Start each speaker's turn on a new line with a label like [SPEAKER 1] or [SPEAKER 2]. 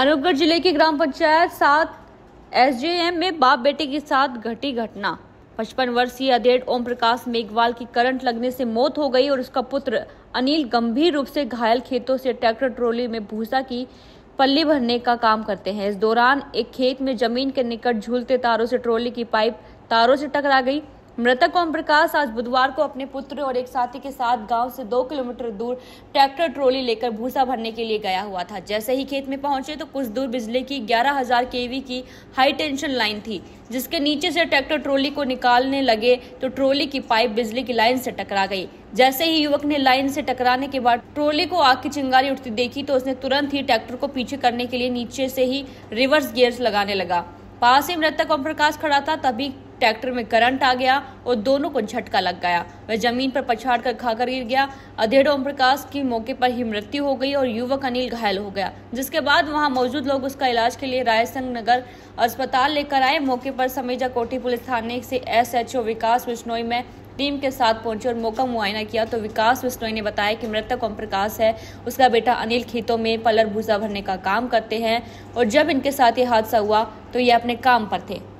[SPEAKER 1] अनूपगढ़ जिले की ग्राम पंचायत सात एसजेएम में बाप बेटे के साथ घटी घटना पचपन वर्षीय अधेड़ ओम प्रकाश मेघवाल की करंट लगने से मौत हो गई और उसका पुत्र अनिल गंभीर रूप से घायल खेतों से ट्रैक्टर ट्रॉली में भूसा की पल्ली भरने का काम करते हैं इस दौरान एक खेत में जमीन के निकट झूलते तारों से ट्रॉली की पाइप तारों से टकरा गई मृतक ओम प्रकाश आज बुधवार को अपने पुत्र और एक साथी के साथ गांव से दो किलोमीटर दूर ट्रैक्टर ट्रॉली लेकर भूसा भरने के लिए गया हुआ था जैसे ही खेत में पहुंचे तो कुछ दूर बिजली की 11000 हजार केवी की हाई टेंशन लाइन थी जिसके नीचे से ट्रैक्टर ट्रॉली को निकालने लगे तो ट्रॉली की पाइप बिजली की लाइन से टकरा गई जैसे ही युवक ने लाइन से टकराने के बाद ट्रॉली को आग की चिंगारी उठती देखी तो उसने तुरंत ही ट्रैक्टर को पीछे करने के लिए नीचे से ही रिवर्स गियर्स लगाने लगा पास ही मृतक ओम प्रकाश खड़ा था तभी ट्रैक्टर में करंट आ गया और दोनों को झटका लग गया वह जमीन पर पछाड़ कर खाकर गिर गया अधेड़ ओम प्रकाश की मौके पर ही मृत्यु हो गई और युवक अनिल घायल हो गया जिसके बाद वहां मौजूद लोग उसका इलाज के लिए रायसंग नगर अस्पताल लेकर आए मौके पर समेजा कोठी पुलिस थाने से एस विकास बिश्नोई में टीम के साथ पहुंचे और मौका मुआयना किया तो विकास बिश्नोई ने बताया कि मृतक ओम प्रकाश है उसका बेटा अनिल खेतों में पलर भूसा भरने का काम करते हैं और जब इनके साथ ये हादसा हुआ तो ये अपने काम पर थे